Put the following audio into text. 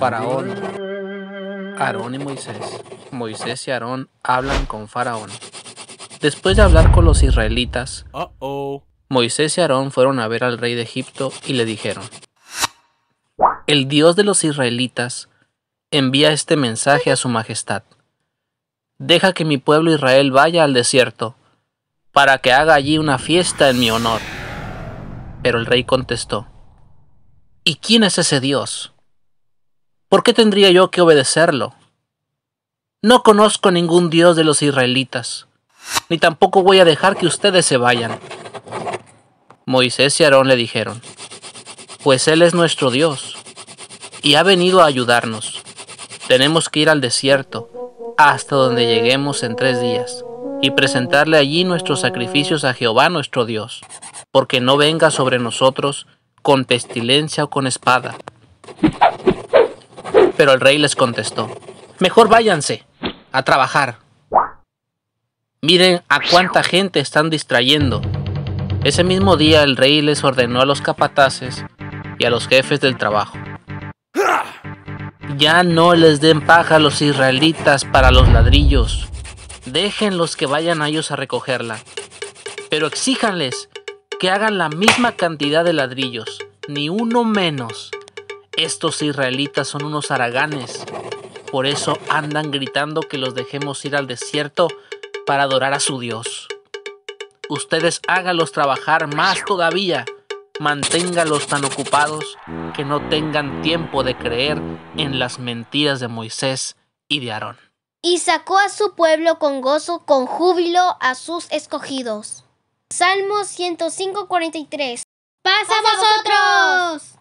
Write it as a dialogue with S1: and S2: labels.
S1: Faraón, Aarón y Moisés. Moisés y Aarón hablan con Faraón. Después de hablar con los israelitas, Moisés y Aarón fueron a ver al rey de Egipto y le dijeron, El Dios de los israelitas envía este mensaje a su majestad. Deja que mi pueblo Israel vaya al desierto, para que haga allí una fiesta en mi honor. Pero el rey contestó, ¿Y quién es ese Dios? ¿por qué tendría yo que obedecerlo? No conozco ningún Dios de los israelitas, ni tampoco voy a dejar que ustedes se vayan. Moisés y Aarón le dijeron, pues Él es nuestro Dios, y ha venido a ayudarnos. Tenemos que ir al desierto, hasta donde lleguemos en tres días, y presentarle allí nuestros sacrificios a Jehová nuestro Dios, porque no venga sobre nosotros con pestilencia o con espada, pero el rey les contestó, mejor váyanse a trabajar. Miren a cuánta gente están distrayendo. Ese mismo día el rey les ordenó a los capataces y a los jefes del trabajo. Ya no les den paja a los israelitas para los ladrillos. Déjenlos que vayan a ellos a recogerla. Pero exíjanles que hagan la misma cantidad de ladrillos, ni uno menos. Estos israelitas son unos araganes, Por eso andan gritando que los dejemos ir al desierto para adorar a su Dios. Ustedes hágalos trabajar más todavía. Manténgalos tan ocupados que no tengan tiempo de creer en las mentiras de Moisés y de Aarón. Y sacó a su pueblo con gozo, con júbilo, a sus escogidos. Salmo 105:43. ¡Pasa a vosotros!